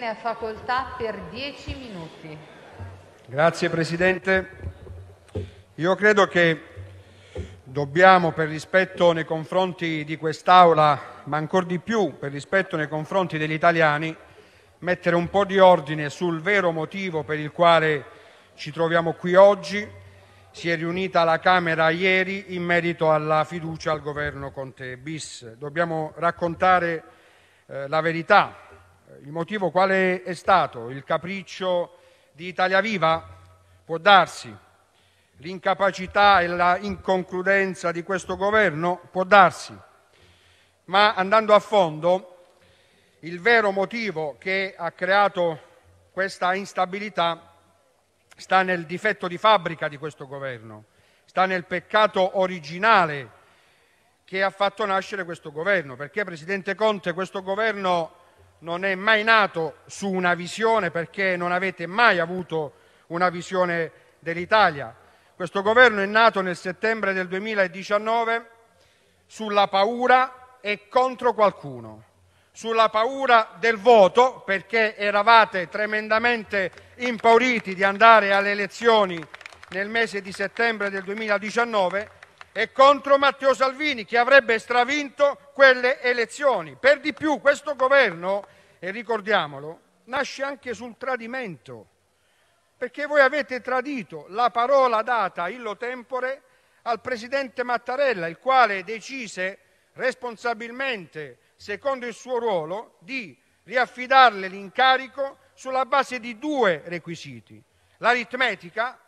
Ne ha facoltà per dieci minuti. Grazie Presidente. Io credo che dobbiamo, per rispetto nei confronti di quest'Aula, ma ancor di più per rispetto nei confronti degli italiani, mettere un po' di ordine sul vero motivo per il quale ci troviamo qui oggi. Si è riunita la Camera ieri in merito alla fiducia al governo Conte bis. Dobbiamo raccontare eh, la verità, eh, il motivo quale è stato? Il capriccio di Italia Viva? Può darsi. L'incapacità e la inconcludenza di questo governo? Può darsi. Ma andando a fondo, il vero motivo che ha creato questa instabilità sta nel difetto di fabbrica di questo governo, sta nel peccato originale che ha fatto nascere questo governo, perché Presidente Conte questo governo non è mai nato su una visione, perché non avete mai avuto una visione dell'Italia. Questo governo è nato nel settembre del 2019 sulla paura e contro qualcuno, sulla paura del voto, perché eravate tremendamente impauriti di andare alle elezioni nel mese di settembre del 2019 e contro Matteo Salvini che avrebbe stravinto quelle elezioni. Per di più, questo governo, e ricordiamolo, nasce anche sul tradimento, perché voi avete tradito la parola data illo tempore al presidente Mattarella, il quale decise responsabilmente, secondo il suo ruolo, di riaffidarle l'incarico sulla base di due requisiti, l'aritmetica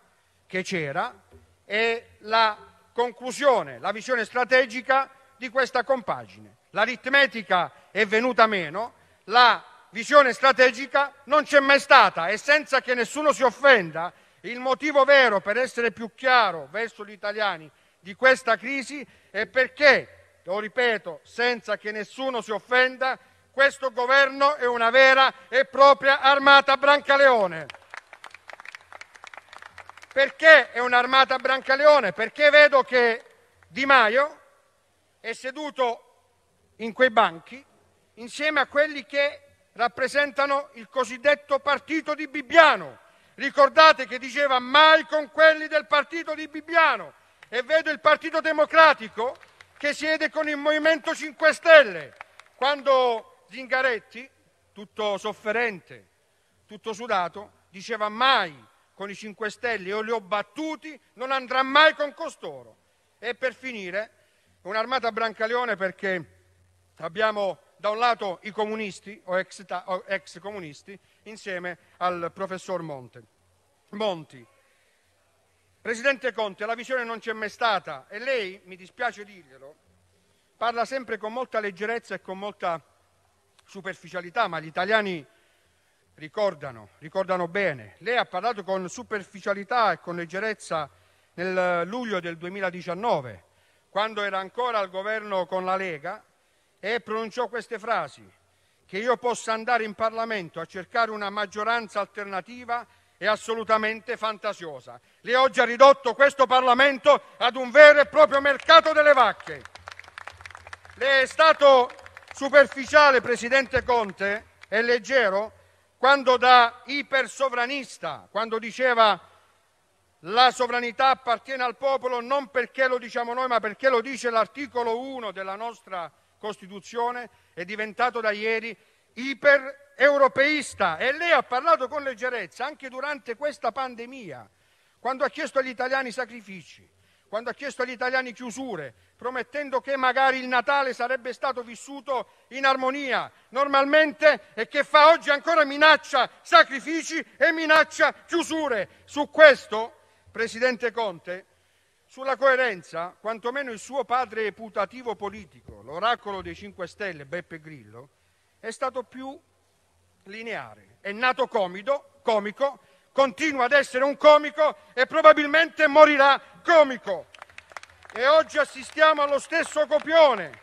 che c'era e la conclusione, la visione strategica di questa compagine. L'aritmetica è venuta meno, la visione strategica non c'è mai stata e senza che nessuno si offenda, il motivo vero per essere più chiaro verso gli italiani di questa crisi è perché, lo ripeto, senza che nessuno si offenda, questo governo è una vera e propria armata Brancaleone. Perché è un'armata Brancaleone? Perché vedo che Di Maio è seduto in quei banchi insieme a quelli che rappresentano il cosiddetto partito di Bibbiano. Ricordate che diceva mai con quelli del partito di Bibbiano e vedo il Partito Democratico che siede con il Movimento 5 Stelle. Quando Zingaretti, tutto sofferente, tutto sudato, diceva mai con i 5 Stelle, io li ho battuti, non andrà mai con costoro. E per finire, un'armata a Brancaleone perché abbiamo da un lato i comunisti o ex comunisti insieme al professor Monti. Presidente Conte, la visione non c'è mai stata e lei, mi dispiace dirglielo, parla sempre con molta leggerezza e con molta superficialità, ma gli italiani ricordano, ricordano bene. Lei ha parlato con superficialità e con leggerezza nel luglio del 2019 quando era ancora al governo con la Lega, e pronunciò queste frasi: che io possa andare in Parlamento a cercare una maggioranza alternativa è assolutamente fantasiosa. Lei oggi ha ridotto questo Parlamento ad un vero e proprio mercato delle vacche. Lei è stato superficiale, presidente Conte, e leggero quando da ipersovranista, quando diceva la sovranità appartiene al popolo non perché lo diciamo noi, ma perché lo dice l'articolo 1 della nostra Costituzione, è diventato da ieri ipereuropeista e lei ha parlato con leggerezza anche durante questa pandemia, quando ha chiesto agli italiani sacrifici, quando ha chiesto agli italiani chiusure, promettendo che magari il Natale sarebbe stato vissuto in armonia normalmente e che fa oggi ancora minaccia sacrifici e minaccia chiusure. Su questo Presidente Conte, sulla coerenza quantomeno il suo padre putativo politico, l'oracolo dei 5 Stelle Beppe Grillo, è stato più lineare. È nato comido, comico, continua ad essere un comico e probabilmente morirà comico. E oggi assistiamo allo stesso copione.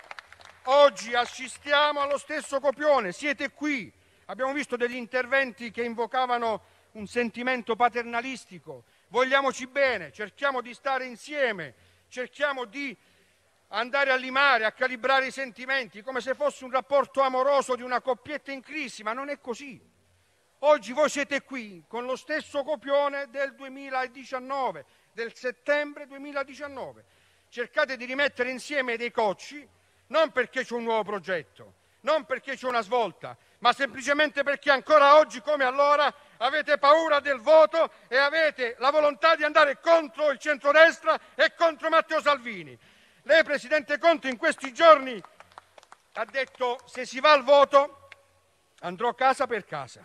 Oggi assistiamo allo stesso copione. Siete qui. Abbiamo visto degli interventi che invocavano un sentimento paternalistico vogliamoci bene, cerchiamo di stare insieme, cerchiamo di andare a limare, a calibrare i sentimenti, come se fosse un rapporto amoroso di una coppietta in crisi, ma non è così. Oggi voi siete qui con lo stesso copione del 2019, del settembre 2019. Cercate di rimettere insieme dei cocci, non perché c'è un nuovo progetto, non perché c'è una svolta, ma semplicemente perché ancora oggi, come allora, avete paura del voto e avete la volontà di andare contro il centrodestra e contro Matteo Salvini. Lei, presidente Conte, in questi giorni ha detto se si va al voto andrò casa per casa.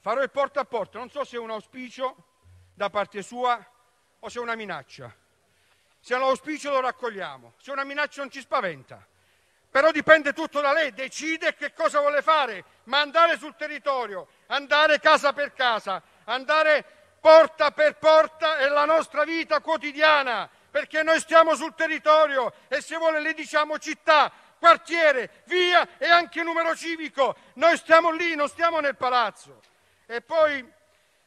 Farò il porta a porta, non so se è un auspicio da parte sua o se è una minaccia. Se è un auspicio lo raccogliamo, se è una minaccia non ci spaventa però dipende tutto da lei, decide che cosa vuole fare, ma andare sul territorio, andare casa per casa, andare porta per porta è la nostra vita quotidiana, perché noi stiamo sul territorio e se vuole le diciamo città, quartiere, via e anche numero civico, noi stiamo lì, non stiamo nel palazzo. E poi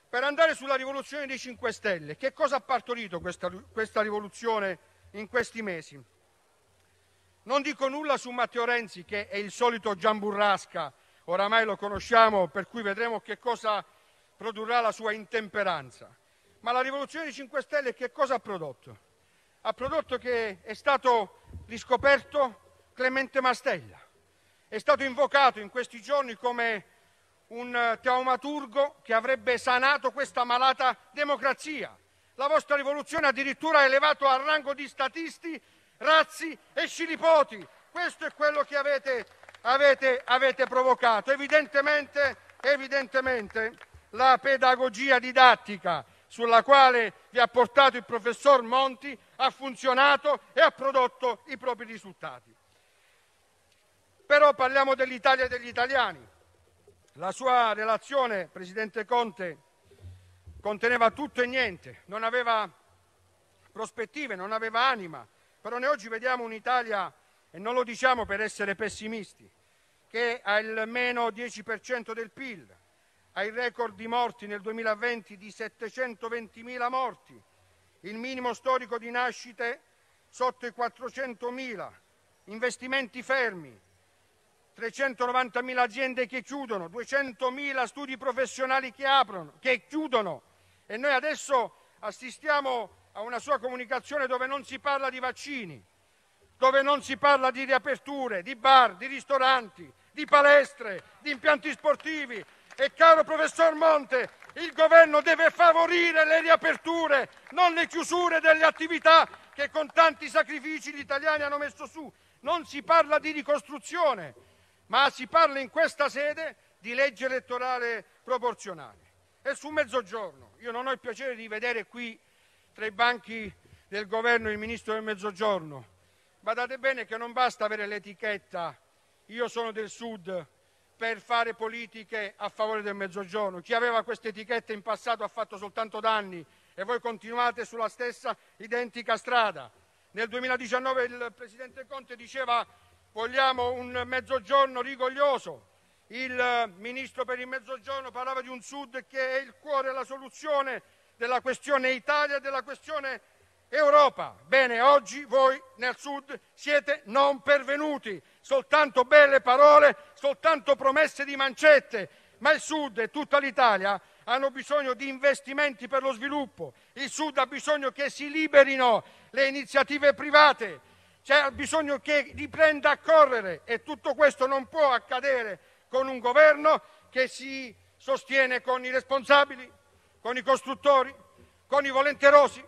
per andare sulla rivoluzione dei 5 Stelle, che cosa ha partorito questa, questa rivoluzione in questi mesi? Non dico nulla su Matteo Renzi, che è il solito Giamburrasca, oramai lo conosciamo, per cui vedremo che cosa produrrà la sua intemperanza. Ma la rivoluzione dei 5 Stelle che cosa ha prodotto? Ha prodotto che è stato riscoperto Clemente Mastella, è stato invocato in questi giorni come un eh, taumaturgo che avrebbe sanato questa malata democrazia. La vostra rivoluzione addirittura ha elevato al rango di statisti Razzi e Scilipoti. Questo è quello che avete, avete, avete provocato. Evidentemente, evidentemente la pedagogia didattica sulla quale vi ha portato il professor Monti ha funzionato e ha prodotto i propri risultati. Però parliamo dell'Italia e degli italiani. La sua relazione, Presidente Conte, conteneva tutto e niente, non aveva prospettive, non aveva anima, però noi oggi vediamo un'Italia, e non lo diciamo per essere pessimisti, che ha il meno 10% del PIL, ha il record di morti nel 2020 di 720.000 morti, il minimo storico di nascite sotto i 400.000, investimenti fermi, 390.000 aziende che chiudono, 200.000 studi professionali che, aprono, che chiudono e noi adesso assistiamo a una sua comunicazione dove non si parla di vaccini, dove non si parla di riaperture, di bar, di ristoranti, di palestre, di impianti sportivi. E caro professor Monte, il governo deve favorire le riaperture, non le chiusure delle attività che con tanti sacrifici gli italiani hanno messo su. Non si parla di ricostruzione, ma si parla in questa sede di legge elettorale proporzionale. E su mezzogiorno, io non ho il piacere di vedere qui tra i banchi del Governo il Ministro del Mezzogiorno. Badate bene che non basta avere l'etichetta «io sono del Sud» per fare politiche a favore del Mezzogiorno. Chi aveva questa etichetta in passato ha fatto soltanto danni e voi continuate sulla stessa identica strada. Nel 2019 il Presidente Conte diceva vogliamo un Mezzogiorno rigoglioso. Il Ministro per il Mezzogiorno parlava di un Sud che è il cuore, la soluzione della questione Italia della questione Europa. Bene, oggi voi nel Sud siete non pervenuti, soltanto belle parole, soltanto promesse di mancette, ma il Sud e tutta l'Italia hanno bisogno di investimenti per lo sviluppo, il Sud ha bisogno che si liberino le iniziative private, c'è bisogno che riprenda a correre e tutto questo non può accadere con un governo che si sostiene con i responsabili con i costruttori, con i volenterosi?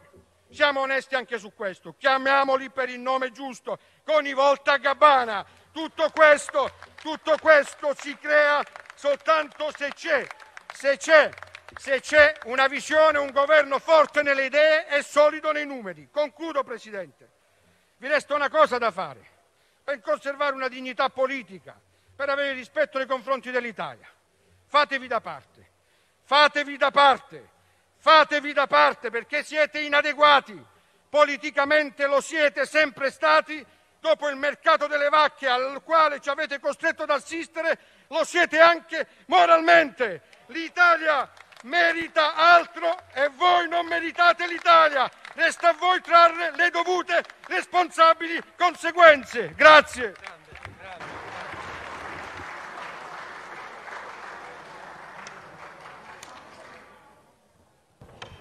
Siamo onesti anche su questo, chiamiamoli per il nome giusto, con i voltagabbana. Tutto questo, tutto questo si crea soltanto se c'è, se c'è, se c'è una visione, un governo forte nelle idee e solido nei numeri. Concludo, Presidente. Vi resta una cosa da fare per conservare una dignità politica, per avere rispetto nei confronti dell'Italia. Fatevi da parte Fatevi da parte, fatevi da parte perché siete inadeguati. Politicamente lo siete sempre stati, dopo il mercato delle vacche al quale ci avete costretto ad assistere, lo siete anche moralmente. L'Italia merita altro e voi non meritate l'Italia. Resta a voi trarre le dovute responsabili conseguenze. Grazie.